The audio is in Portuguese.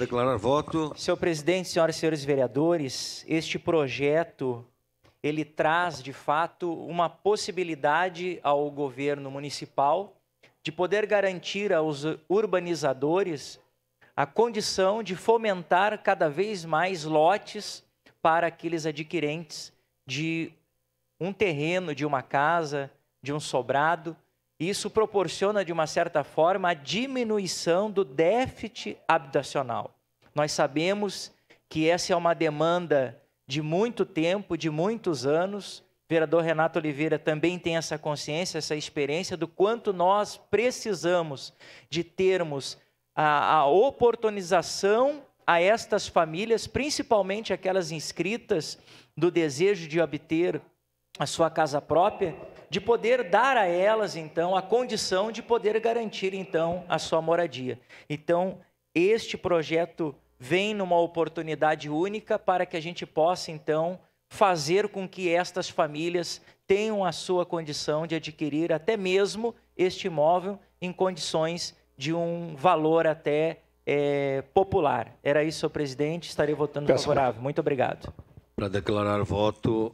Declarar voto. Senhor presidente, senhoras e senhores vereadores, este projeto ele traz de fato uma possibilidade ao governo municipal de poder garantir aos urbanizadores a condição de fomentar cada vez mais lotes para aqueles adquirentes de um terreno, de uma casa, de um sobrado, isso proporciona, de uma certa forma, a diminuição do déficit habitacional. Nós sabemos que essa é uma demanda de muito tempo, de muitos anos. O vereador Renato Oliveira também tem essa consciência, essa experiência do quanto nós precisamos de termos a, a oportunização a estas famílias, principalmente aquelas inscritas do desejo de obter a sua casa própria, de poder dar a elas então a condição de poder garantir então a sua moradia. Então, este projeto vem numa oportunidade única para que a gente possa então fazer com que estas famílias tenham a sua condição de adquirir até mesmo este imóvel em condições de um valor até é, popular. Era isso, senhor presidente. Estarei votando Peço favorável. Muito obrigado. Para declarar voto,